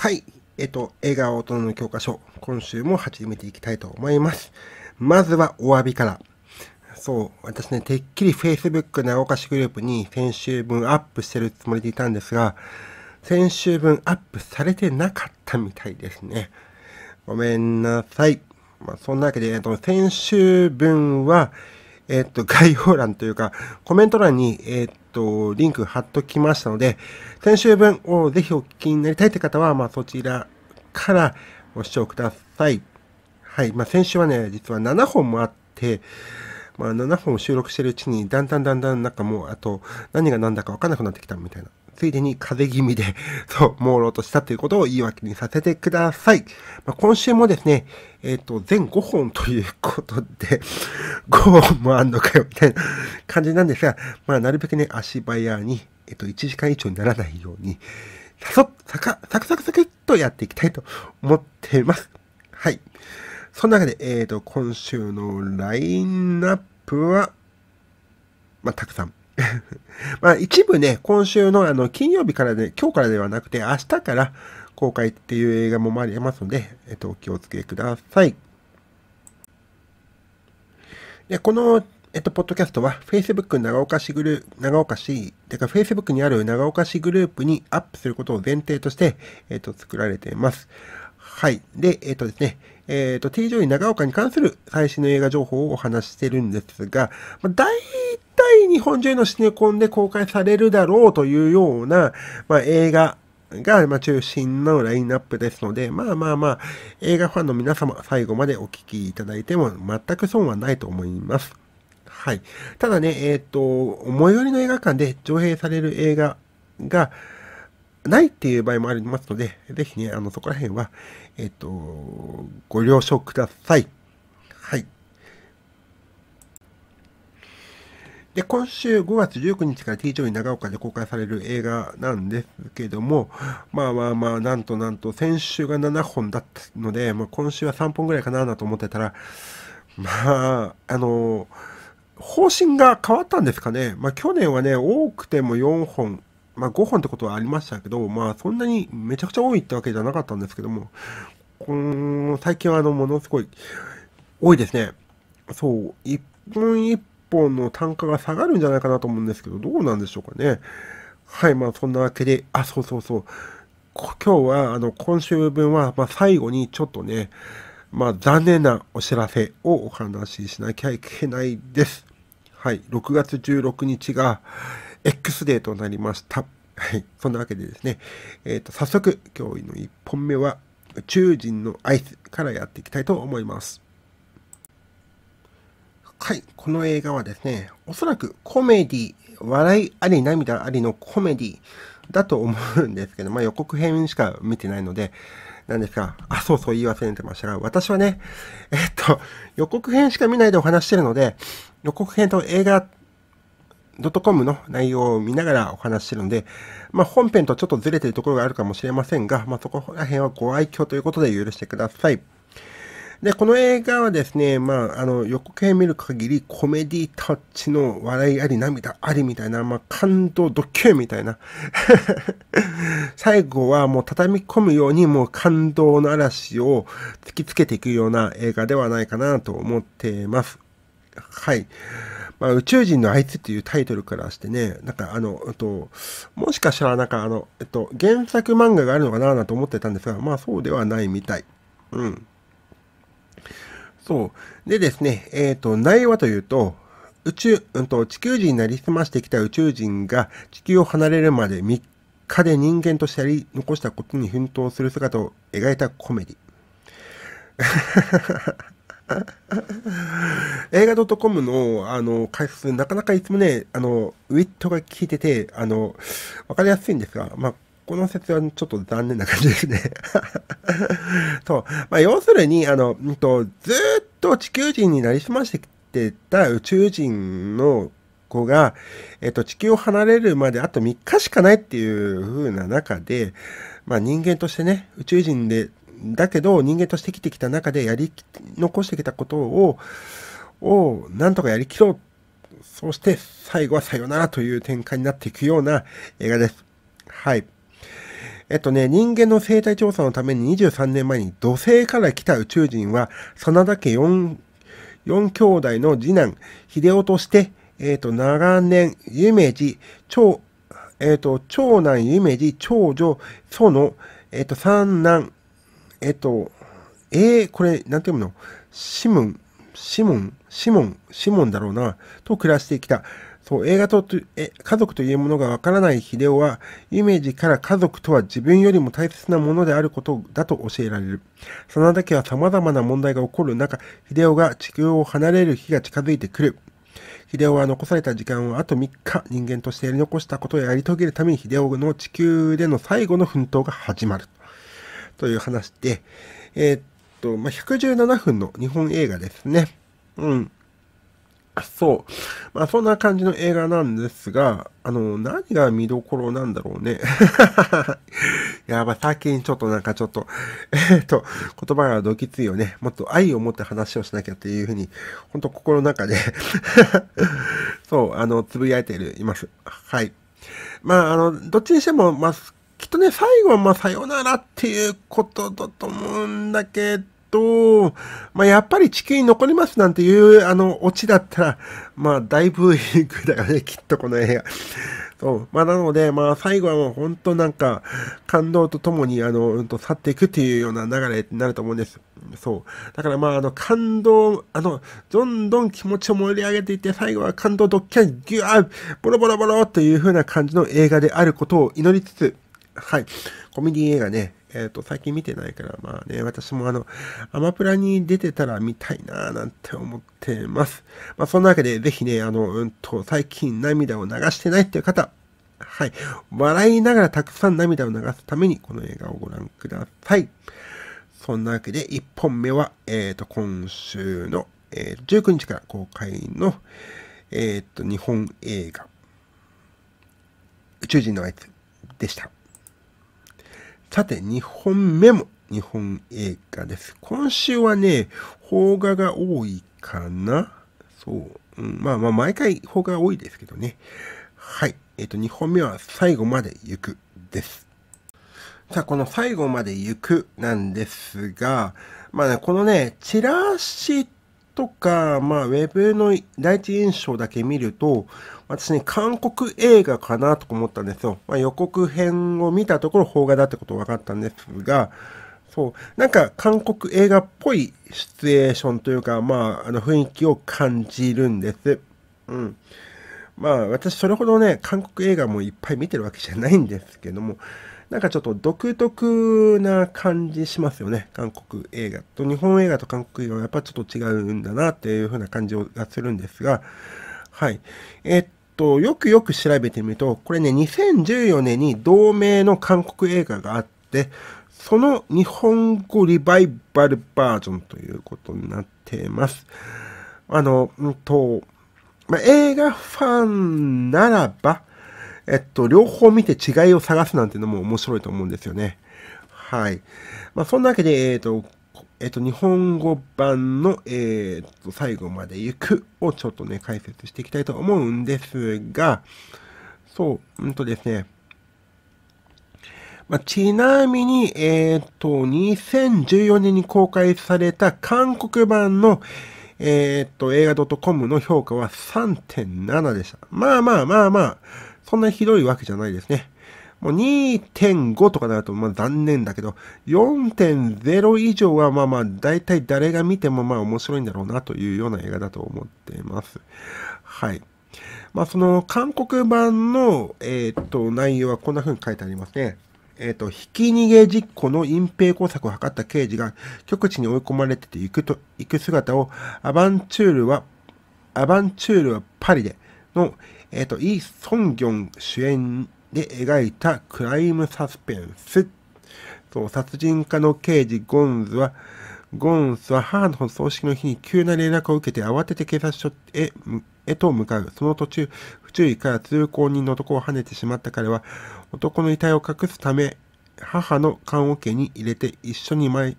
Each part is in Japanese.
はい。えっと、笑顔と大人の教科書。今週も始めていきたいと思います。まずはお詫びから。そう、私ね、てっきり Facebook お菓市グループに先週分アップしてるつもりでいたんですが、先週分アップされてなかったみたいですね。ごめんなさい。まあ、そんなわけで、えっと、先週分は、えっと、概要欄というか、コメント欄に、えっと、リンク貼っときましたので、先週分をぜひお聞きになりたいって方は、まあ、そちらからご視聴ください。はい。まあ、先週はね、実は7本もあって、まあ、7本収録してるうちに、だんだんだんだんなんかもう、あと、何が何だか分かんなくなってきたみたいなついでに風邪気味で、そう、朦朧としたということを言い訳にさせてください。まあ、今週もですね、えっ、ー、と、全5本ということで、5 本もあんのかよ、みたいな感じなんですが、まあ、なるべくね、足早に、えっ、ー、と、1時間以上にならないように、さそ、さか、サクサクサクっとやっていきたいと思っています。はい。そな中で、えっ、ー、と、今週のラインナップは、まあ、たくさん まあ一部ね、今週のあの金曜日からで、今日からではなくて明日から公開っていう映画もありますので、えっと、お気をつけください。で、この、えっと、ポッドキャストは Facebook 長岡市グループ、長岡市、てか Facebook にある長岡市グループにアップすることを前提として、えっと、作られています。はい。で、えっとですね、えっと、T j 位長岡に関する最新の映画情報をお話してるんですが、まあ、大対日本中のシネコンで公開されるだろうというような、まあ、映画が、まあ、中心のラインナップですので、まあまあまあ、映画ファンの皆様、最後までお聞きいただいても全く損はないと思います。はい。ただね、えっ、ー、と、最寄りの映画館で上映される映画が、ないっていう場合もありますので、ぜひね、あの、そこら辺は、えっ、ー、と、ご了承ください。はい。で、今週5月19日から T 上に長岡で公開される映画なんですけども、まあまあまあ、なんとなんと、先週が7本だったので、まあ、今週は3本ぐらいかなと思ってたら、まあ、あの、方針が変わったんですかね。まあ、去年はね、多くても4本、まあ、5本ってことはありましたけど、まあ、そんなにめちゃくちゃ多いってわけじゃなかったんですけども、この最近はあのものすごい多いですね。そう、1本1本の単価が下がるんじゃないかなと思うんですけど、どうなんでしょうかね。はい、まあそんなわけで、あ、そうそうそう。今日は、あの、今週分は、まあ最後にちょっとね、まあ残念なお知らせをお話ししなきゃいけないです。はい、6月16日が X デーとなりました。はい、そんなわけでですね、えっ、ー、と、早速、今日の1本目は、宇宙人のアイスからやっていきたいと思います。はい、この映画はですね、おそらくコメディ、笑いあり涙ありのコメディだと思うんですけど、まあ予告編しか見てないので、なんですか、あ、そうそう言い忘れてましたが、私はね、えっと、予告編しか見ないでお話してるので、予告編と映画 .com の内容を見ながらお話してるので、まあ本編とちょっとずれてるところがあるかもしれませんが、まあそこら辺はご愛嬌ということで許してください。で、この映画はですね、まあ、あの、予告編見る限り、コメディタッチの笑いあり、涙ありみたいな、まあ、感動ドッキュみたいな。最後はもう畳み込むように、もう感動の嵐を突きつけていくような映画ではないかなと思ってます。はい。まあ、宇宙人のあいつっていうタイトルからしてね、なんかあの、えっと、もしかしたらなんかあの、えっと、原作漫画があるのかななんて思ってたんですが、まあそうではないみたい。うん。そう。でですね、えっ、ー、と、内はというと、宇宙、うんと、地球人になりすましてきた宇宙人が地球を離れるまで3日で人間としてやり残したことに奮闘する姿を描いたコメディ。映画 .com の、あの、解説、なかなかいつもね、あの、ウィットが効いてて、あの、わかりやすいんですが、まあ、この説はちょっと残念な感じですね そう。まあ、要するに、あの、うんと、ずっと地球人になりすましてきてた宇宙人の子が、えっと、地球を離れるまであと3日しかないっていう風な中で、まあ、人間としてね、宇宙人で、だけど人間として生きてきた中でやり残してきたことを、をなんとかやりきろう。そして最後はさよならという展開になっていくような映画です。はい。えっとね、人間の生態調査のために23年前に土星から来た宇宙人は、真田家4、兄弟の次男、秀夫として、えっと、長年、夢二、長、えっと、長男夢二、長女、祖の、えっと、三男、えっと、えー、これ、なんて読むのシモン、シモン、シモン、シモンだろうな、と暮らしてきた。そう映画とえ家族というものがわからない秀夫は、イメージから家族とは自分よりも大切なものであることだと教えられる。真田家は様々な問題が起こる中、秀夫が地球を離れる日が近づいてくる。秀夫は残された時間をあと3日、人間としてやり残したことをやり遂げるために秀夫の地球での最後の奮闘が始まる。という話で、えー、っと、まあ、117分の日本映画ですね。うん。そう。まあそんな感じの映画なんですが、あの、何が見どころなんだろうね。やばい、先にちょっとなんかちょっと、えっ、ー、と、言葉がどきついよね。もっと愛を持って話をしなきゃっていうふうに、ほんと心の中で そう、あの、つぶやいています。はい。まあ、あの、どっちにしても、まあ、きっとね、最後はまあ、さよならっていうことだと思うんだけど、と、まあ、やっぱり地球に残りますなんていう、あの、オチだったら、まあ、だいぶいい句だよね、きっとこの映画。そう。まあ、なので、まあ、最後はもう本当なんか、感動とともに、あの、うんと去っていくっていうような流れになると思うんです。そう。だからまあ、あの、感動、あの、どんどん気持ちを盛り上げていって、最後は感動ドッキャン、ギューボロボロボロという風な感じの映画であることを祈りつつ、はい。コメディ映画ね、えっ、ー、と、最近見てないから、まあね、私もあの、アマプラに出てたら見たいなぁなんて思ってます。まあそんなわけで、ぜひね、あの、うんと、最近涙を流してないっていう方、はい、笑いながらたくさん涙を流すために、この映画をご覧ください。そんなわけで、1本目は、えっ、ー、と、今週の、えー、19日から公開の、えっ、ー、と、日本映画、宇宙人のあいつでした。さて、2本目も日本映画です。今週はね、邦画が多いかなそう。うん、まあまあ、毎回邦画多いですけどね。はい。えっ、ー、と、2本目は最後まで行くです。さあ、この最後まで行くなんですが、まあね、このね、チラシとか、まあ、ウェブの第一印象だけ見ると、私ね、韓国映画かなと思ったんですよ。まあ、予告編を見たところ、邦画だってこと分かったんですが、そう、なんか韓国映画っぽいシチュエーションというか、まあ、あの雰囲気を感じるんです。うん。まあ、私、それほどね、韓国映画もいっぱい見てるわけじゃないんですけども、なんかちょっと独特な感じしますよね。韓国映画と、日本映画と韓国映画はやっぱちょっと違うんだなっていう風な感じがするんですが、はい。えっと、よくよく調べてみると、これね、2014年に同名の韓国映画があって、その日本語リバイバルバージョンということになってます。あの、うんと、まあ、映画ファンならば、えっと、両方見て違いを探すなんていうのも面白いと思うんですよね。はい。まあ、そんなわけで、えっと、えっと、日本語版の、えっと、最後まで行くをちょっとね、解説していきたいと思うんですが、そう、うんとですね、まあ、ちなみに、えっ、ー、と、2014年に公開された韓国版の、えっ、ー、と、映画 .com の評価は3.7でした。まあまあまあまあ、そんなにひどいわけじゃないですね。もう2.5とかだとまあ残念だけど、4.0以上はまあまあ大体誰が見てもまあ面白いんだろうなというような映画だと思っています。はい。まあその韓国版の、えー、っと内容はこんな風に書いてありますね。えっ、ー、と、ひき逃げ実行の隠蔽工作を図った刑事が極地に追い込まれてて行くと、行く姿をアバンチュールは、アバンチュールはパリでのえっ、ー、と、イ・ソンギョン主演で描いたクライムサスペンス。そう、殺人家の刑事ゴンズは、ゴンスは母の葬式の日に急な連絡を受けて慌てて警察署へへと向かう。その途中、不注意から通行人の男を跳ねてしまった彼は、男の遺体を隠すため、母の棺桶に入れて一緒に埋,、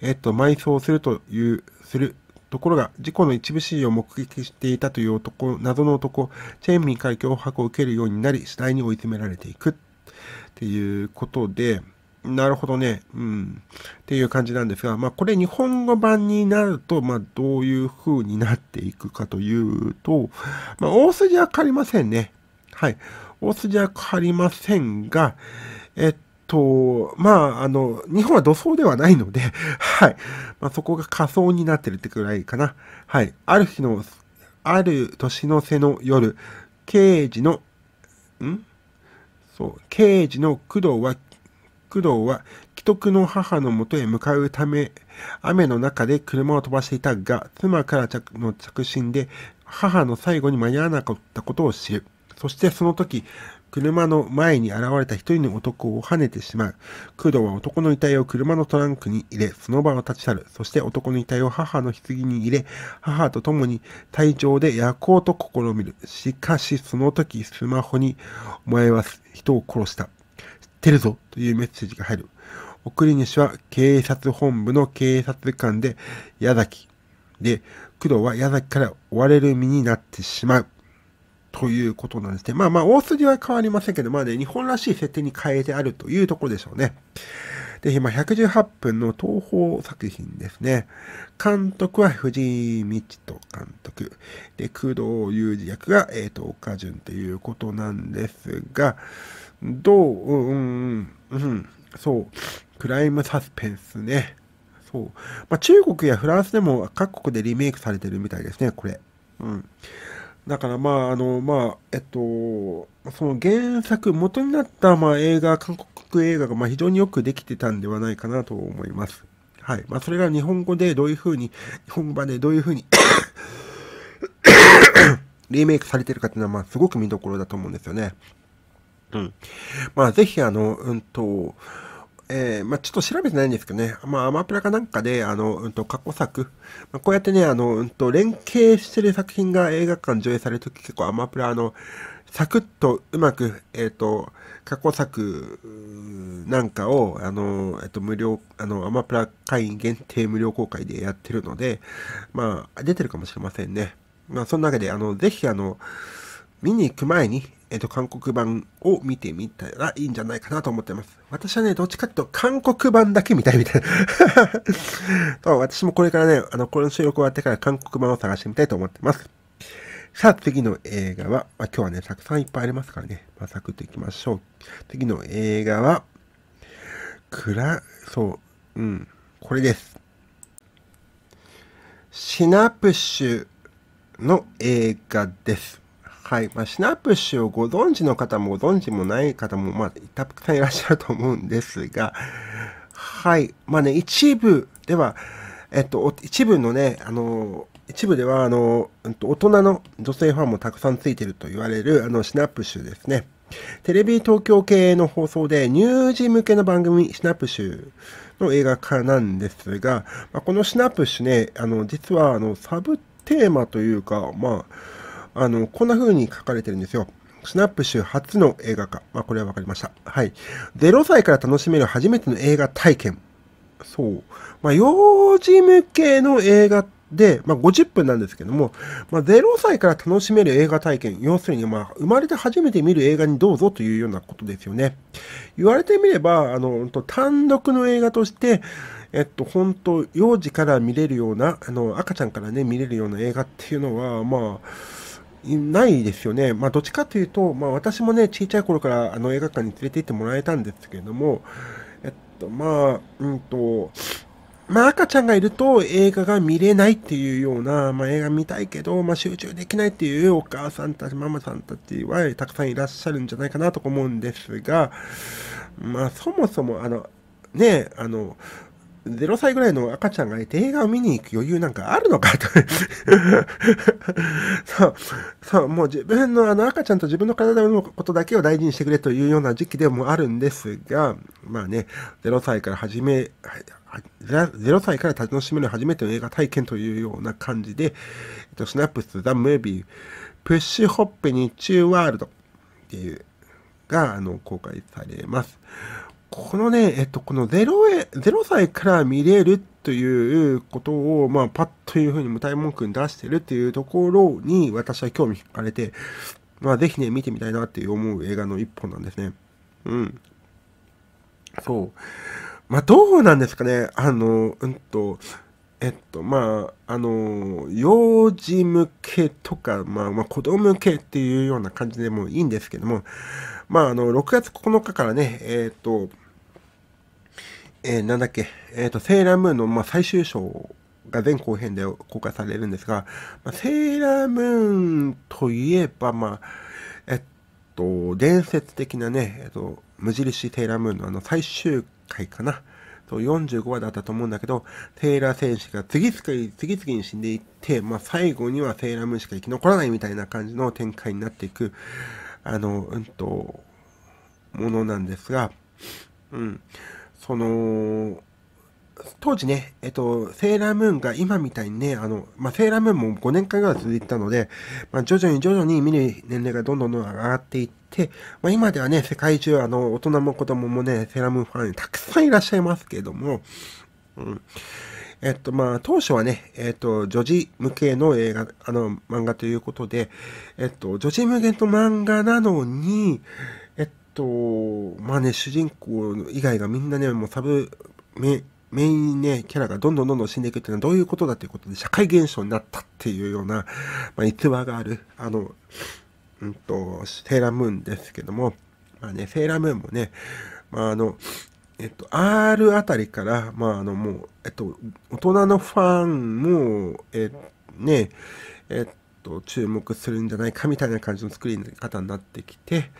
えっと、埋葬するという、するところが、事故の一部始終を目撃していたという男、謎の男、チェンミンから脅迫を受けるようになり、次第に追い詰められていく。っていうことで、なるほどね。うん。っていう感じなんですが、まあこれ日本語版になると、まあどういう風になっていくかというと、まあ大筋は変わりませんね。はい。大筋は変わりませんが、えっと、まあ、あの、日本は土葬ではないので、はい。まあ、そこが仮想になってるってくらいかな。はい。ある日の、ある年の瀬の夜、刑事の、んそう、刑事の工藤は、工藤は、既得の母のもとへ向かうため、雨の中で車を飛ばしていたが、妻から着の着信で、母の最後に間に合わなかったことを知る。そしてその時、車の前に現れた一人の男を跳ねてしまう。工藤は男の遺体を車のトランクに入れ、その場を立ち去る。そして男の遺体を母の棺に入れ、母と共に体調で焼こうと試みる。しかし、その時スマホに、お前は人を殺した。知ってるぞというメッセージが入る。送り主は警察本部の警察官で矢崎。で、工藤は矢崎から追われる身になってしまう。ということなんですね。まあまあ、大筋は変わりませんけど、まあね、日本らしい設定に変えてあるというところでしょうね。で、今、118分の東宝作品ですね。監督は藤井道人監督。で、工藤雄二役が、えっ、ー、と、岡淳ということなんですが、どう、うん、うん、そう、クライムサスペンスね。そう。まあ、中国やフランスでも各国でリメイクされてるみたいですね、これ。うん。だからまあ、あの、まあ、えっと、その原作、元になった、まあ、映画、韓国映画が、まあ、非常によくできてたんではないかなと思います。はい。まあ、それが日本語でどういうふうに、日本語でどういうふうに リメイクされてるかっていうのは、まあ、すごく見どころだと思うんですよね。うん。まあ、ぜひ、あの、うんと、えー、まあ、ちょっと調べてないんですけどね、まあ、アマプラかなんかで、あの、うんと、過去作、まあ、こうやってね、あの、うんと、連携してる作品が映画館上映されるとき、結構アマプラ、あの、サクッとうまく、えっ、ー、と、過去作なんかを、あの、えっ、ー、と、無料、あの、アマプラ会員限定無料公開でやってるので、まあ、出てるかもしれませんね。まあ、その中で、あの、ぜひ、あの、見に行く前に、えっ、と、韓国版を見てみたらいいんじゃないかなと思ってます。私はね、どっちかっていうと、韓国版だけ見たいみたいな 私もこれからね、あの、この収録終わってから韓国版を探してみたいと思ってます。さあ、次の映画は、まあ、今日はね、たくさんいっぱいありますからね、まあ、サクッといきましょう。次の映画は、くら、そう、うん、これです。シナプシュの映画です。はいまあ、シナプシュをご存知の方もご存知もない方も、まあ、たくさんいらっしゃると思うんですが、はい。まあね、一部では、えっと、一部のね、あの、一部では、あの、大人の女性ファンもたくさんついてると言われる、あの、シナプシュですね。テレビ東京系の放送で、乳児向けの番組、シナプシュの映画化なんですが、まあ、このシナプシュね、あの、実は、あの、サブテーマというか、まあ、あの、こんな風に書かれてるんですよ。スナップ集初の映画化。まあ、これはわかりました。はい。0歳から楽しめる初めての映画体験。そう。まあ、幼児向けの映画で、まあ、50分なんですけども、まあ、0歳から楽しめる映画体験。要するに、まあ、生まれて初めて見る映画にどうぞというようなことですよね。言われてみれば、あの、単独の映画として、えっと、本当幼児から見れるような、あの、赤ちゃんからね、見れるような映画っていうのは、まあ、ないですよね。まあ、どっちかというと、まあ、私もね、小さい頃からあの映画館に連れて行ってもらえたんですけれども、えっと、まあ、うんと、まあ、赤ちゃんがいると映画が見れないっていうような、まあ、映画見たいけど、まあ、集中できないっていうお母さんたち、ママさんたちはたくさんいらっしゃるんじゃないかなと思うんですが、まあ、そもそも、あの、ね、あの、0歳ぐらいの赤ちゃんがいて映画を見に行く余裕なんかあるのかと そう、そう、もう自分のあの赤ちゃんと自分の体のことだけを大事にしてくれというような時期でもあるんですが、まあね、0歳から始め、0歳から楽しめる初めての映画体験というような感じで、えっと、スナプス・ザ・ムービー、プッシュ・ホッペ・ニッチュー・ワールドっていうが、あの、公開されます。このね、えっと、この 0, 0歳から見れるということを、まあ、パッというふうに無体文句に出してるっていうところに私は興味惹かれて、まあ、ぜひね、見てみたいなって思う映画の一本なんですね。うん。そう。まあ、どうなんですかね。あの、うんと、えっと、まあ、あの、幼児向けとか、まあ、まあ、子供向けっていうような感じでもいいんですけども、まあ、あの、6月9日からね、えっと、えー、なんだっけ、えっ、ー、と、セーラームーンの、まあ、最終章が前後編で公開されるんですが、まあ、セーラームーンといえば、まあ、えっと、伝説的なね、えっと、無印セーラームーンのあの最終回かな。そう45話だったと思うんだけど、セーラー戦士が次々、次々に死んでいって、まあ、最後にはセーラームーンしか生き残らないみたいな感じの展開になっていく、あの、うんと、ものなんですが、うん。その、当時ね、えっと、セーラームーンが今みたいにね、あの、まあ、セーラームーンも5年間ぐらい続いてたので、まあ、徐々に徐々に見る年齢がどんどんどん上がっていって、まあ、今ではね、世界中、あの、大人も子供もね、セーラームーンファンにたくさんいらっしゃいますけれども、うん。えっと、まあ、当初はね、えっと、女児向けの映画、あの、漫画ということで、えっと、女児向けの漫画なのに、と、まあね、主人公以外がみんなね、もうサブメ、メインね、キャラがどんどんどんどん死んでいくっていうのはどういうことだということで、社会現象になったっていうような、まあ、逸話がある、あの、うんと、セーラームーンですけども、まあね、セーラームーンもね、まああの、えっと、R あたりから、まああのもう、えっと、大人のファンも、え、ね、えっと注目するんじゃないかみたいな感じの作り方になってきて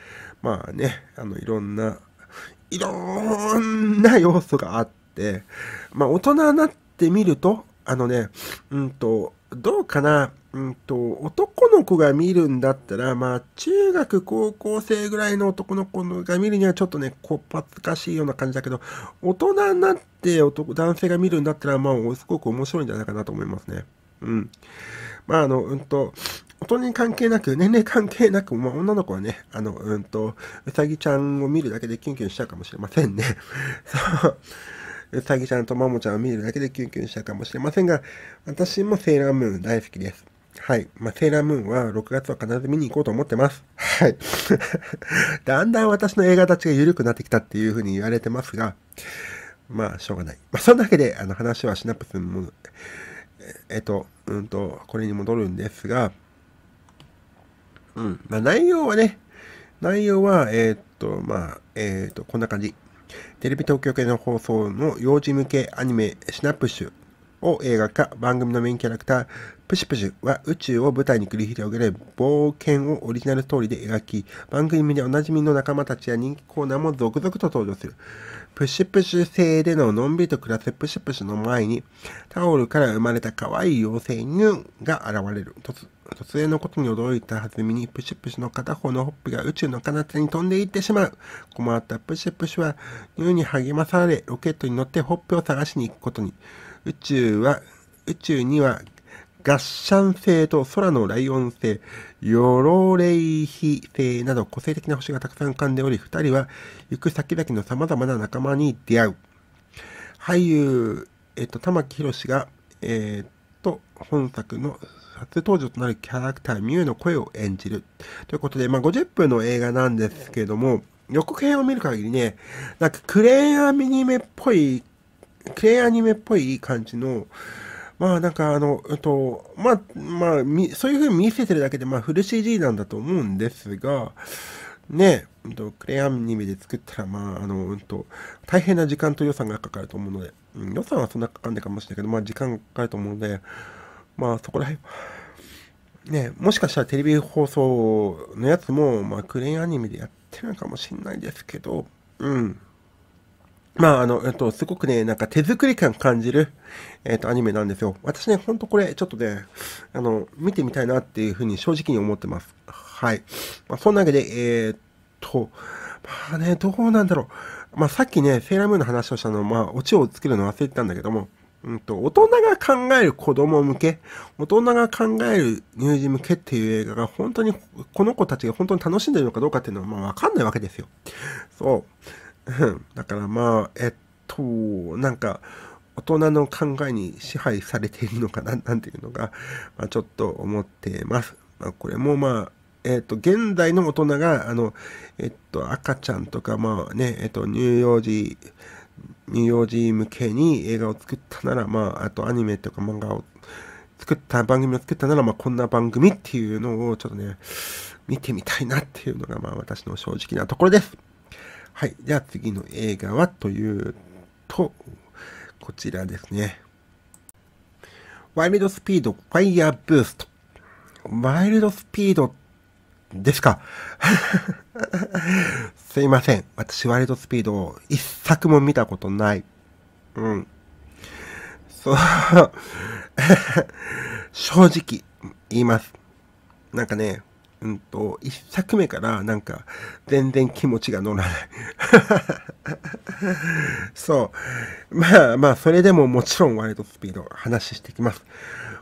まあねあのいろんないろんな要素があってまあ大人になってみるとあのねうんとどうかなうんと男の子が見るんだったらまあ中学高校生ぐらいの男の子が見るにはちょっとねこっぱずかしいような感じだけど大人になって男性が見るんだったらまあすごく面白いんじゃないかなと思いますねうん。まあ、あの、うんと、大人に関係なく、年齢関係なく、まあ、女の子はね、あの、うんと、うさぎちゃんを見るだけでキュンキュンしちゃうかもしれませんね。そう。うさぎちゃんとももちゃんを見るだけでキュンキュンしちゃうかもしれませんが、私もセーラームーン大好きです。はい。まあ、セーラームーンは6月は必ず見に行こうと思ってます。はい。だんだん私の映画たちが緩くなってきたっていうふうに言われてますが、まあ、しょうがない。まあ、そんなわけで、あの、話はシナプスも、えっと、うんと、これに戻るんですが、うん、まあ内容はね、内容は、えー、っと、まあ、えー、っと、こんな感じ。テレビ東京系の放送の幼児向けアニメ、シナプシュを映画化、番組のメインキャラクター、プシュプシュは宇宙を舞台に繰り広げる冒険をオリジナルストーリーで描き、番組でおなじみの仲間たちや人気コーナーも続々と登場する。プシュプシュ性でののんびりと暮らすプシュプシュの前に、タオルから生まれた可愛い妖精ニュンが現れる。突突然のことに驚いたはずみに、プシュプシュの片方のほっぺが宇宙の彼方に飛んでいってしまう。困ったプシュプシュは、犬に励まされ、ロケットに乗ってほっぺを探しに行くことに。宇宙は、宇宙にはガッシャン星と空のライオン星、ヨロレイヒ星など個性的な星がたくさん噛んでおり、二人は行く先々の様々な仲間に出会う。俳優、えっと、玉木士が、えー、っと、本作の初登場となるキャラクター、ミュウの声を演じる。ということで、まあ、50分の映画なんですけども、予告編を見る限りね、なんかクレーンアニメっぽい、クレーンアニメっぽい感じの、まあなんかあの、えっと、まあ、まあ、そういう風に見せてるだけで、まあフル CG なんだと思うんですが、ねえ、っと、クレアンニメで作ったら、まあ、あの、うんと、大変な時間と予算がかかると思うので、予算はそんなかかんないかもしれないけど、まあ時間がかかると思うので、まあそこら辺、ね、もしかしたらテレビ放送のやつも、まあ、クレーンアニメでやってるのかもしれないですけど、うん。まあ、あの、えっと、すごくね、なんか手作り感感じる、えっと、アニメなんですよ。私ね、ほんとこれ、ちょっとね、あの、見てみたいなっていうふうに正直に思ってます。はい。まあ、そんなわけで、えー、っと、まあね、どうなんだろう。まあ、さっきね、セーラームーンの話をしたの、まあ、オチを作るの忘れてたんだけども、うんと、大人が考える子供向け、大人が考える乳児向けっていう映画が本当に、この子たちが本当に楽しんでるのかどうかっていうのは、まあ、わかんないわけですよ。そう。だからまあ、えっと、なんか、大人の考えに支配されているのかな、なんていうのが、まあ、ちょっと思ってます。まあ、これもまあ、えっ、と、現代の大人が、あの、えっと、赤ちゃんとか、まあね、えっと、乳幼児、乳幼児向けに映画を作ったなら、まあ、あとアニメとか漫画を作った、番組を作ったなら、まあ、こんな番組っていうのを、ちょっとね、見てみたいなっていうのが、まあ、私の正直なところです。はい。では次の映画はというと、こちらですね。ワイルドスピード、ファイヤーブースト。ワイルドスピードですか すいません。私、ワイルドスピードを一作も見たことない。うん。そう 正直、言います。なんかね、うんと、1作目からなんか全然気持ちが乗らない そう。まあまあ、それでももちろんワイルドスピード話してきます。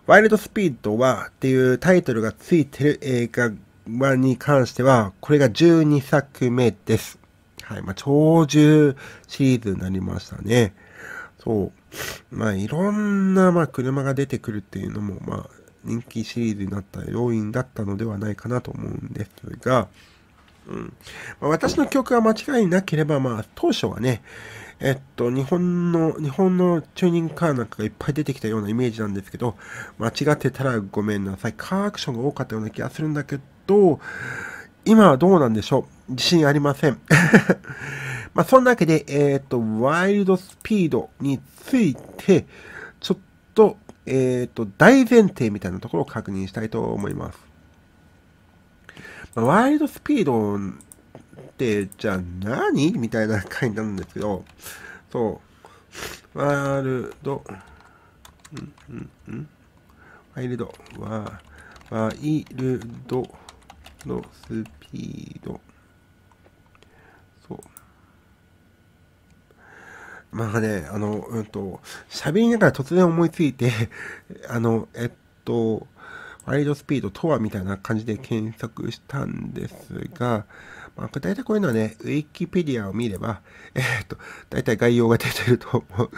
ワイルドスピードはっていうタイトルがついてる映画はに関しては、これが12作目です。はい。まあ、超寿シリーズになりましたね。そう。まあ、いろんな、まあ、車が出てくるっていうのも、まあ、人気シリーズになった要因だったのではないかなと思うんですが、うんまあ、私の記憶が間違いなければ、まあ、当初はね、えっと、日本の、日本のチューニングカーなんかがいっぱい出てきたようなイメージなんですけど、間違ってたらごめんなさい。カーアクションが多かったような気がするんだけど、今はどうなんでしょう自信ありません。まあ、そんなわけで、えー、っと、ワイルドスピードについて、ちょっと、えっ、ー、と、大前提みたいなところを確認したいと思います。まワイルドスピードって、じゃあ何みたいな感じなんですけど、そう、ワールド、んんんワイルド、ワイルドのスピード。まあね、あの、うんと、喋りながら突然思いついて、あの、えっと、ワイドスピードとはみたいな感じで検索したんですが、まあ、大体こういうのはね、ウィキペディアを見れば、えー、っと、大体概要が出てると思う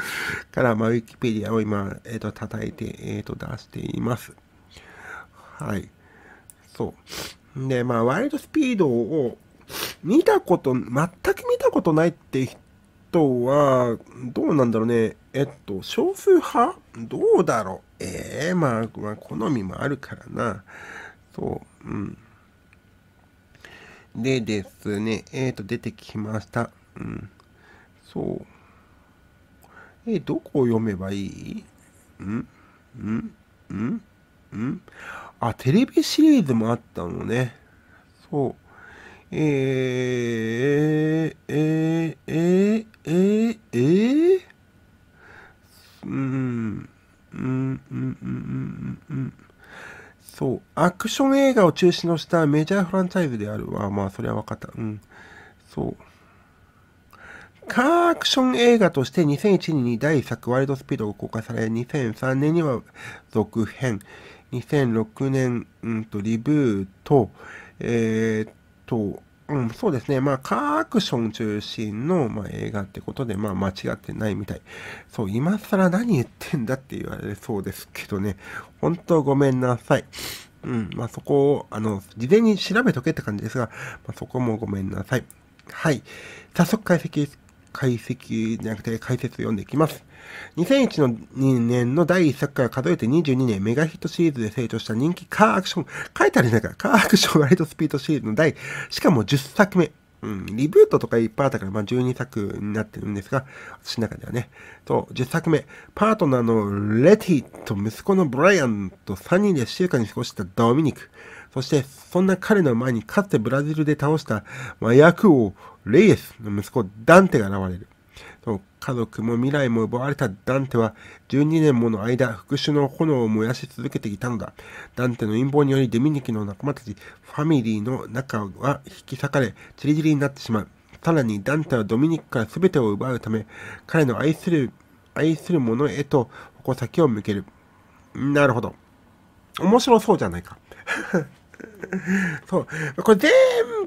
から、まあ、ウィキペディアを今、えー、っと、叩いて、えー、っと、出しています。はい。そう。で、まあ、ワイドスピードを見たこと、全く見たことないって人とは、どうなんだろうね。えっと、少数派どうだろう。ええー、まあ、まあ、好みもあるからな。そう、うん。でですね、えっ、ー、と、出てきました。うん。そう。えー、どこを読めばいいんんんんあ、テレビシリーズもあったのね。そう。えー、えー、えー、えー、えー、うん、うん、うん、うん、うん、そう、アクション映画を中心としたメジャーフランチャイズであるわ。まあ、それは分かった。うん。そう。カーアクション映画として2001年に第1作ワイルドスピードが公開され、2003年には続編、2006年、うんと、リブート、えー、っと、うん、そうですね。まあ、カーアクション中心の、まあ、映画ってことで、まあ、間違ってないみたい。そう、今更何言ってんだって言われそうですけどね。本当ごめんなさい。うん、まあ、そこを、あの、事前に調べとけって感じですが、まあ、そこもごめんなさい。はい。早速解析、解析じゃなくて解説読んでいきます。2001年の第1作から数えて22年メガヒットシリーズで成長した人気カーアクション、書いてあるないか、カーアクションライトスピードシリーズの第、しかも10作目。うん、リブートとかいっぱいあったから、まあ、12作になってるんですが、私の中ではね。と、10作目、パートナーのレティと息子のブライアンと3人で静かに過ごしたドミニク。そして、そんな彼の前にかつてブラジルで倒した麻薬王レイエスの息子ダンテが現れる。家族も未来も奪われたダンテは12年もの間復讐の炎を燃やし続けていたのだ。ダンテの陰謀によりデミニキの仲間たちファミリーの中は引き裂かれ、散り散りになってしまう。さらにダンテはドミニクから全てを奪うため、彼の愛する、愛する者へと矛先を向ける。なるほど。面白そうじゃないか。そう。これ全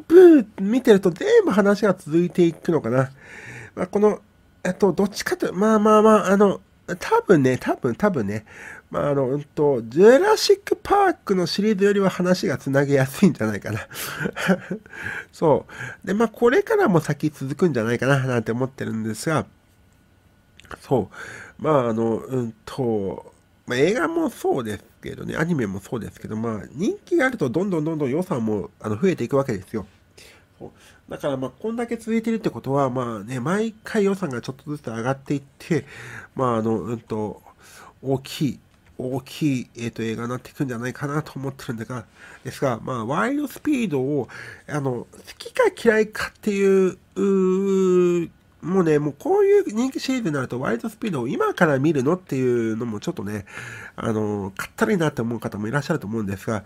部見てると全部話が続いていくのかな。まあ、このえっと、どっちかと、まあまあまあ、あの、多分ね、多分、多分ね、まあ、あの、うんと、ジュラシック・パークのシリーズよりは話がつなげやすいんじゃないかな そう。で、まあ、これからも先続くんじゃないかな、なんて思ってるんですが、そう。まあ、あの、うんと、まあ、映画もそうですけどね、アニメもそうですけど、まあ、人気があるとどんどんどんどん予算もあの増えていくわけですよ。だからまあこんだけ続いてるってことはまあね毎回予算がちょっとずつ上がっていってまああのうんと大きい大きい、えっと、と映画になっていくんじゃないかなと思ってるんだがですが、まあ、ワイルドスピードをあの好きか嫌いかっていうもうね、もうこういう人気シリーズになると、ワイドスピードを今から見るのっていうのもちょっとね、あの、かったりなって思う方もいらっしゃると思うんですが、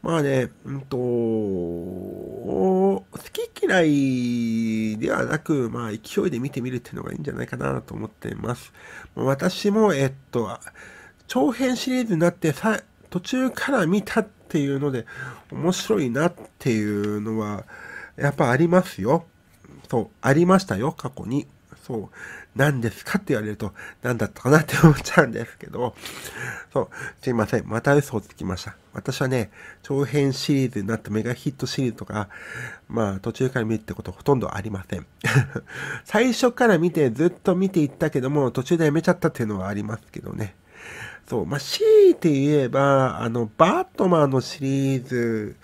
まあね、うんと、好き嫌いではなく、まあ勢いで見てみるっていうのがいいんじゃないかなと思っています。私も、えっと、長編シリーズになってさ、途中から見たっていうので、面白いなっていうのは、やっぱありますよ。そう、ありましたよ、過去に。そう、何ですかって言われると、何だったかなって思っちゃうんですけど、そう、すいません、また嘘をつきました。私はね、長編シリーズになったメガヒットシリーズとか、まあ途中から見るってことほとんどありません。最初から見てずっと見ていったけども、途中でやめちゃったっていうのはありますけどね。そう、まあ強いて言えば、あの、バットマンのシリーズ、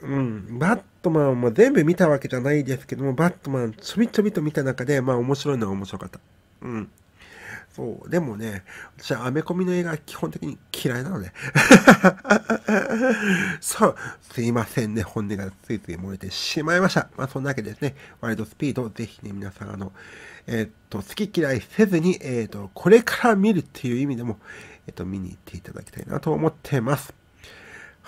うん、バットマンも全部見たわけじゃないですけども、バットマンちょびちょびと見た中で、まあ面白いのは面白かった。うん。そう、でもね、私はアメコミの映画基本的に嫌いなので。そう、すいませんね、本音がついつい漏れてしまいました。まあそんなわけでですね、ワイルドスピード、ぜひね、皆さん、あの、えー、っと、好き嫌いせずに、えー、っと、これから見るっていう意味でも、えー、っと、見に行っていただきたいなと思ってます。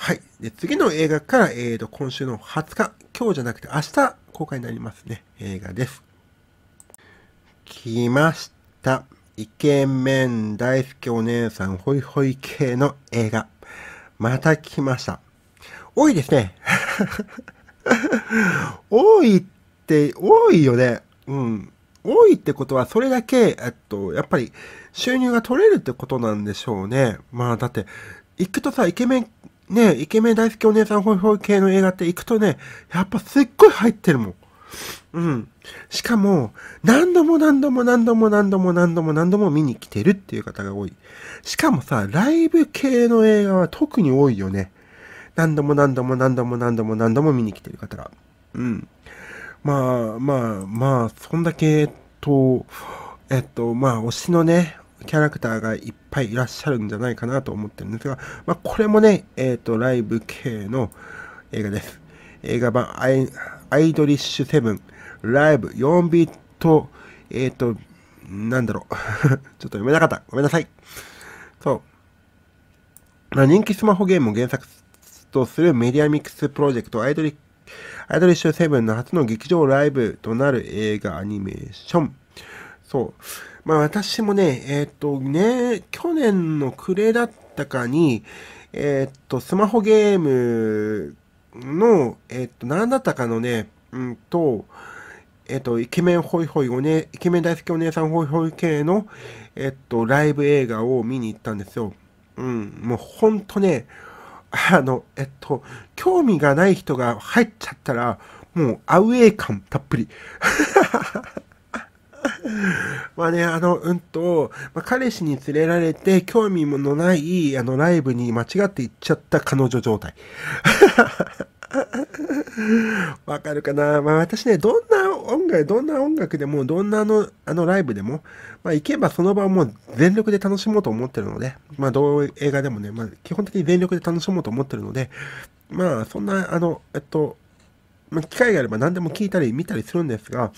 はい。で、次の映画から、えーと、今週の20日、今日じゃなくて明日公開になりますね。映画です。来ました。イケメン大好きお姉さんホイホイ系の映画。また来ました。多いですね。多いって、多いよね。うん。多いってことは、それだけ、えっと、やっぱり収入が取れるってことなんでしょうね。まあ、だって、行くとさ、イケメンねイケメン大好きお姉さんホイホイ系の映画って行くとね、やっぱすっごい入ってるもん。うん。しかも、何度も何度も何度も何度も何度も何度も見に来てるっていう方が多い。しかもさ、ライブ系の映画は特に多いよね。何度も何度も何度も何度も何度も見に来てる方が。うん。まあまあまあ、そんだけ、と、えっと、まあ、推しのね、キャラクターがいっぱいいらっしゃるんじゃないかなと思ってるんですが、まあ、これもね、えっ、ー、と、ライブ系の映画です。映画版アイアイドリッシュセブンライブ4ビート、えっ、ー、と、なんだろう。ちょっと読めなかった。ごめんなさい。そう。まあ、人気スマホゲームを原作とするメディアミックスプロジェクトアイドリアイドリッシュセブンの初の劇場ライブとなる映画アニメーション。そう。まあ私もね、えー、っとね、去年の暮れだったかに、えー、っと、スマホゲームの、えー、っと、何だったかのね、うんと、えっと、イケメンホイホイおね、イケメン大好きお姉さんホイホイ系の、えっと、ライブ映画を見に行ったんですよ。うん、もうほんとね、あの、えっと、興味がない人が入っちゃったら、もうアウェー感たっぷり。まあね、あの、うんと、まあ、彼氏に連れられて興味ものない、あの、ライブに間違って行っちゃった彼女状態。わかるかなまあ私ね、どんな音楽、どんな音楽でも、どんなあの、あのライブでも、まあ行けばその場もう全力で楽しもうと思ってるので、まあどう映画でもね、まあ基本的に全力で楽しもうと思ってるので、まあそんな、あの、えっと、まあ機会があれば何でも聞いたり見たりするんですが、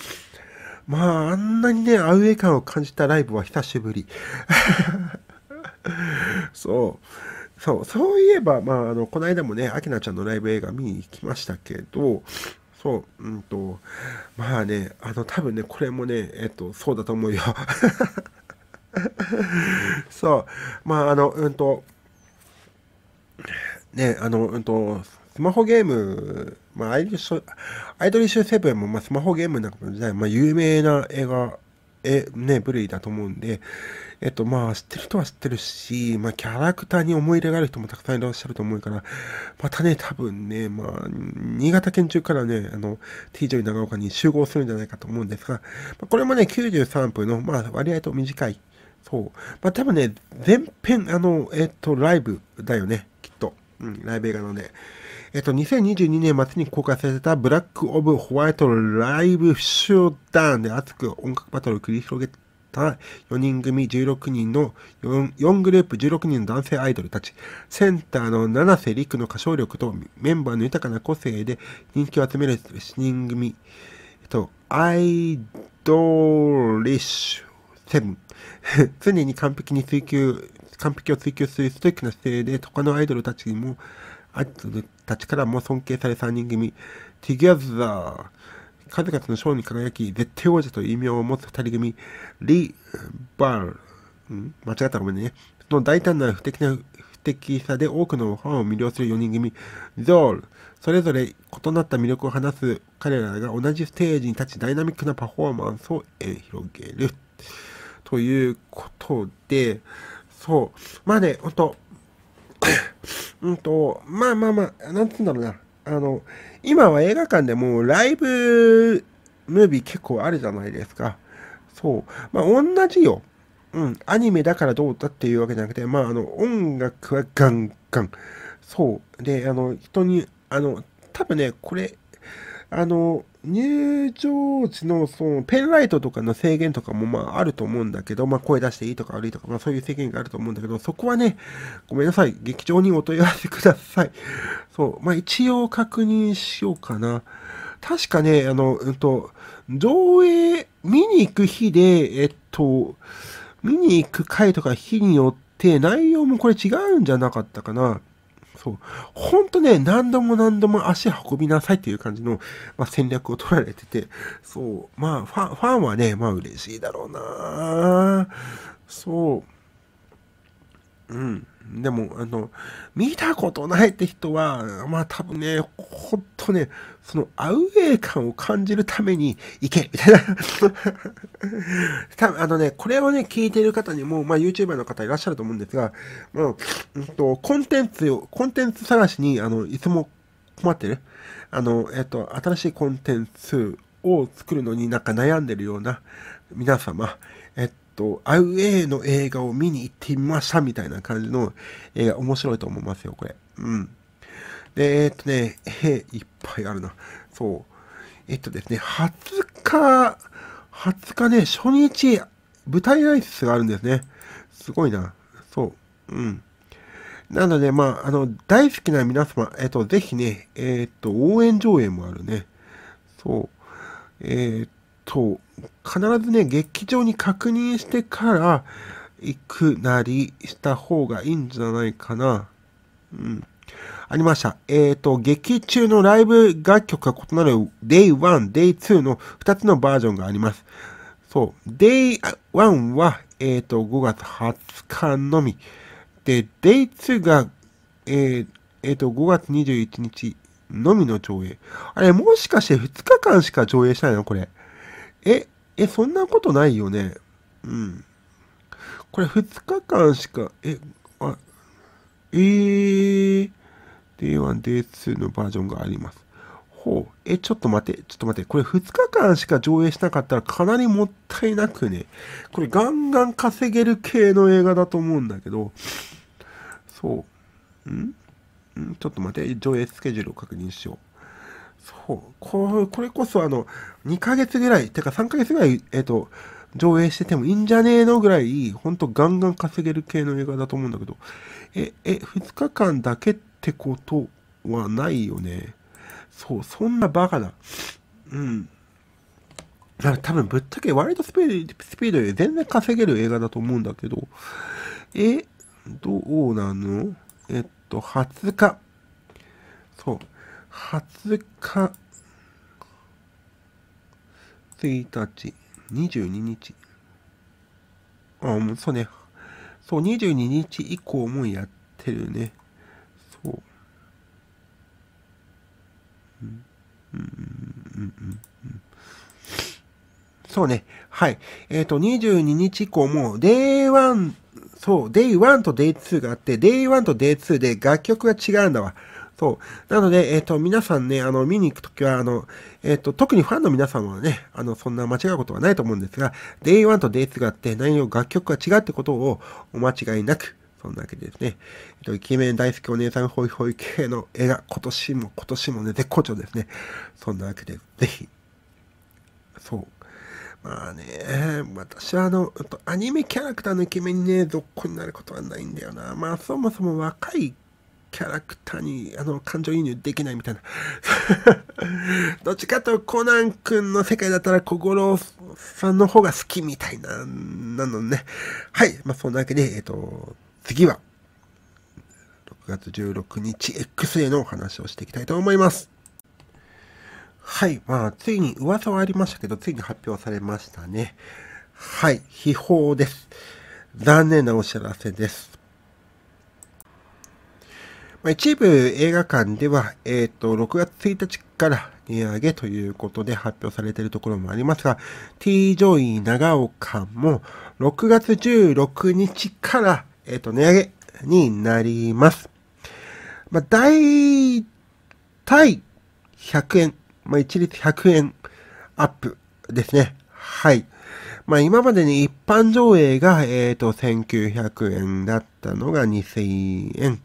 まあ、あんなにね、アウェー感を感じたライブは久しぶり。そう。そう、そういえば、まあ、あの、この間もね、アキナちゃんのライブ映画見に行きましたけど、そう、うんと、まあね、あの、多分ね、これもね、えっと、そうだと思うよ。そう、まあ、あの、うんと、ね、あの、うんと、スマホゲームまあ、アイドリッシュ、アセブンも、まあ、スマホゲームなんの時代、まあ、有名な映画、え、ね、部類だと思うんで、えっと、まあ、知ってる人は知ってるし、まあ、キャラクターに思い入れがある人もたくさんいらっしゃると思うから、またね、多分ね、まあ、新潟県中からね、あの、T j 長岡に集合するんじゃないかと思うんですが、まあ、これもね、93分の、まあ、割合と短い。そう。まあ、多分ね、全編、あの、えっと、ライブだよね、きっと。うん、ライブ映画なね。で。えっと、2022年末に公開されたブラック・オブ・ホワイトライブ集団で熱く音楽バトルを繰り広げた4人組16人の 4, 4グループ16人の男性アイドルたち。センターの七瀬陸の歌唱力とメンバーの豊かな個性で人気を集める7人組。えっと、アイドリッシュセブン。常に完璧に追求、完璧を追求するストイックな姿勢で他のアイドルたちにもアイドルたちからも尊敬され3人組、ティギ h ザ r 数々の賞に輝き、絶対王者という異名を持つ2人組、リ・バール、ん間違ったらごめんね。その大胆な不敵な不敵さで多くのファンを魅了する4人組、ゾール。それぞれ異なった魅力を話す彼らが同じステージに立ちダイナミックなパフォーマンスを広げる。ということで、そう。まあね、ほんと、うんと、まあまあまあ、なんつうんだろうな。あの、今は映画館でもライブムービー結構あるじゃないですか。そう。まあ同じよ。うん。アニメだからどうだっていうわけじゃなくて、まああの、音楽はガンガン。そう。で、あの、人に、あの、多分ね、これ、あの、入場時のそのペンライトとかの制限とかもまああると思うんだけど、まあ声出していいとか悪いとか、まあそういう制限があると思うんだけど、そこはね、ごめんなさい、劇場にお問い合わせください。そう、まあ一応確認しようかな。確かね、あの、うんと、上映、見に行く日で、えっと、見に行く回とか日によって内容もこれ違うんじゃなかったかな。そう。ほんとね、何度も何度も足運びなさいっていう感じの、まあ、戦略を取られてて、そう。まあ、ファン、ファンはね、まあ嬉しいだろうなそう。うん。でも、あの、見たことないって人は、まあ多分ね、ほんとね、そのアウェー感を感じるために行けみたいな 多分あのね、これをね、聞いてる方にも、まあ YouTuber の方いらっしゃると思うんですが、まあ、うんと、コンテンツを、コンテンツ探しに、あの、いつも困ってる。あの、えっと、新しいコンテンツを作るのになんか悩んでるような皆様、と、アウェイの映画を見に行ってみましたみたいな感じの映画、面白いと思いますよ、これ。うん。で、えー、っとね、えー、いっぱいあるな。そう。えっとですね、20日、20日ね、初日、舞台挨拶があるんですね。すごいな。そう。うん。なので、まあ、あの、大好きな皆様、えっと、ぜひね、えー、っと、応援上映もあるね。そう。えー、っと、必ずね、劇場に確認してから行くなりした方がいいんじゃないかな。うん。ありました。えっ、ー、と、劇中のライブ楽曲が異なる Day 1、Day 2の2つのバージョンがあります。そう。Day 1は、えっ、ー、と、5月20日のみ。で、Day 2が、えっ、ー、えー、と、5月21日のみの上映。あれ、もしかして2日間しか上映しないのこれ。え、え、そんなことないよね。うん。これ2日間しか、え、あ、えー、Day1、Day2 のバージョンがあります。ほう。え、ちょっと待って、ちょっと待って。これ2日間しか上映しなかったらかなりもったいなくね。これガンガン稼げる系の映画だと思うんだけど。そう。んんちょっと待って。上映スケジュールを確認しよう。そうこれこそあの2ヶ月ぐらいてか3ヶ月ぐらい、えっと上映しててもいいんじゃねえのぐらいほんとガンガン稼げる系の映画だと思うんだけどええ2日間だけってことはないよねそうそんなバカだうんだから多分ぶっちゃけ割とスピードスピードで全然稼げる映画だと思うんだけどえどうなのえっと20日そう20日、1日、22日。あ、もうそうね。そう、22日以降もやってるね。そう。うん、うん、うん、うん、うん。そうね。はい。えっ、ー、と、22日以降も、デイワ1そう、デイワ1とデイツ2があって、デイワ1とデイツ2で楽曲が違うんだわ。そう。なので、えっ、ー、と、皆さんね、あの、見に行くときは、あの、えっ、ー、と、特にファンの皆さんはね、あの、そんな間違うことはないと思うんですが、Day1 と Day2 があって内容、楽曲が違うってことをお間違いなく、そんなわけですね。えっと、イケメン大好きお姉さんホイホイ系の映画、今年も今年もね、絶好調ですね。そんなわけで、ぜひ。そう。まあね、私はあの、アニメキャラクターのイケメンにね、どっこになることはないんだよな。まあそもそも若いキャラクターにあの感情移入できないみたいな どっちかとコナン君の世界だったら小五郎さんの方が好きみたいな、なのね。はい。まあ、そんなわけで、えっ、と、次は、6月16日 XA のお話をしていきたいと思います。はい。まあ、ついに噂はありましたけど、ついに発表されましたね。はい。秘宝です。残念なお知らせです。まあ、一部映画館では、えっ、ー、と、6月1日から値上げということで発表されているところもありますが、T ジョイ長岡も6月16日から、えっ、ー、と、値上げになります。まあ、大体100円、まあ、一律100円アップですね。はい。まあ、今までに一般上映が、えっ、ー、と、1900円だったのが2000円。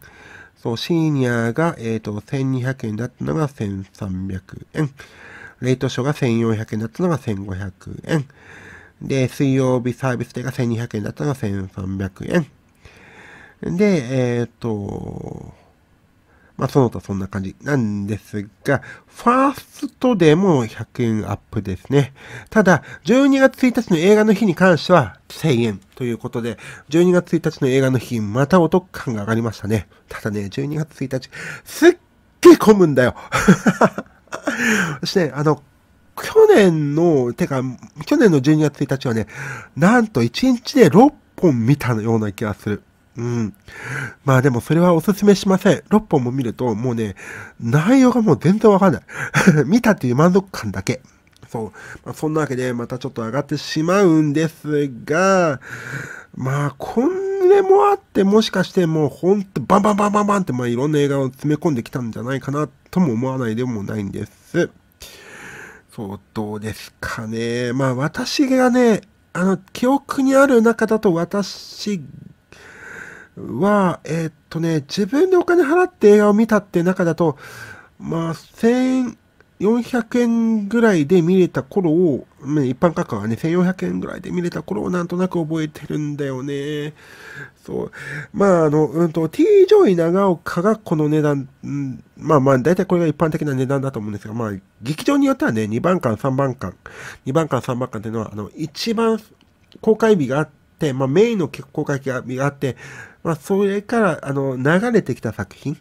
そう、シニアが、えっ、ー、と、1200円だったのが1300円。レイトショーが1400円だったのが1500円。で、水曜日サービスデーが1200円だったのが1300円。で、えっ、ー、と、まあ、その他そんな感じなんですが、ファーストでも100円アップですね。ただ、12月1日の映画の日に関しては1000円ということで、12月1日の映画の日、またお得感が上がりましたね。ただね、12月1日、すっげえ混むんだよ。そして、ね、あの、去年の、てか、去年の12月1日はね、なんと1日で6本見たような気がする。うん。まあでもそれはおすすめしません。6本も見ると、もうね、内容がもう全然わかんない。見たっていう満足感だけ。そう。まあ、そんなわけで、またちょっと上がってしまうんですが、まあ、こんでもあって、もしかしてもうほんとバンバンバンバンバンって、まあいろんな映画を詰め込んできたんじゃないかなとも思わないでもないんです。そう、どうですかね。まあ私がね、あの、記憶にある中だと私は、えー、っとね、自分でお金払って映画を見たって中だと、まあ、1400円ぐらいで見れた頃を、一般価格はね、1400円ぐらいで見れた頃をなんとなく覚えてるんだよね。そう。まあ、あの、うんと、T j o y 長岡がこの値段、うん、まあまあ、たいこれが一般的な値段だと思うんですが、まあ、劇場によってはね、2番館、3番館、2番館、3番館っていうのは、あの、一番公開日があって、、まあ、メインの公開があって、まあ、それから、あの、流れてきた作品、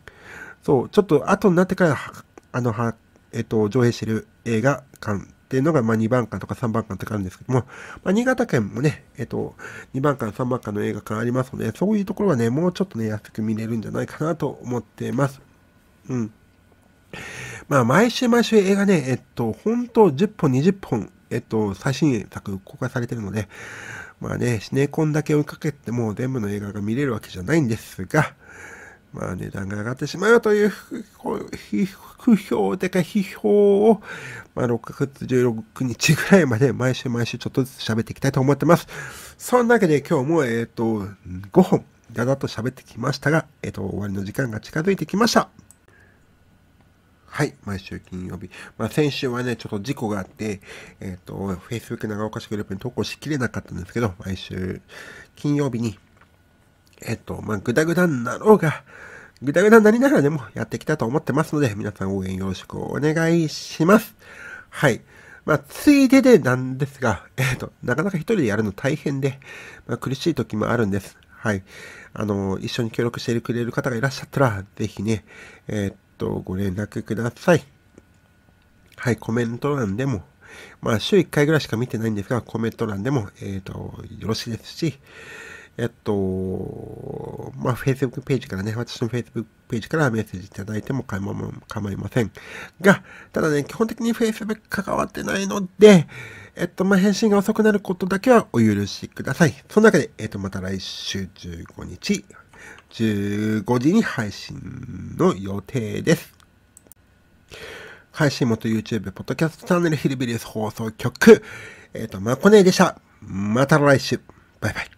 そう、ちょっと後になってから、あの、は、えっと、上映してる映画館っていうのが、まあ、2番館とか3番館とかあるんですけども、まあ、新潟県もね、えっと、2番館、3番館の映画館ありますので、そういうところはね、もうちょっとね、安く見れるんじゃないかなと思ってます。うん。まあ、毎週毎週映画ね、えっと、本当10本、20本、えっと、最新作公開されてるので、まあね、シネコンだけ追いかけても全部の映画が見れるわけじゃないんですが、まあ値段が上がってしまうという不評でか批評を、まあ、6月16日ぐらいまで毎週毎週ちょっとずつ喋っていきたいと思ってます。そんなわけで今日も、えっ、ー、と、5本、だだと喋ってきましたが、えっ、ー、と、終わりの時間が近づいてきました。はい、毎週金曜日。まあ、先週はね、ちょっと事故があって、えっ、ー、と、Facebook 長岡市グループに投稿しきれなかったんですけど、毎週金曜日に、えっ、ー、と、まあ、ぐだぐだになろうが、ぐだぐだになりながらでもやってきたと思ってますので、皆さん応援よろしくお願いします。はい。まあ、ついででなんですが、えっ、ー、と、なかなか一人でやるの大変で、まあ、苦しい時もあるんです。はい。あの、一緒に協力してくれる方がいらっしゃったら、ぜひね、えっ、ー、と、ご連絡ください。はい、コメント欄でも、まあ、週1回ぐらいしか見てないんですが、コメント欄でも、えっ、ー、と、よろしいですし、えっと、まあ、Facebook ページからね、私の Facebook ページからメッセージいただいても構いません。が、ただね、基本的に Facebook 関わってないので、えっと、まあ、返信が遅くなることだけはお許しください。その中で、えっと、また来週15日、15時に配信の予定です。配信元 YouTube、ポッドキャストチャンネルヒルビリウス放送局、えっ、ー、と、まこねでした。また来週。バイバイ。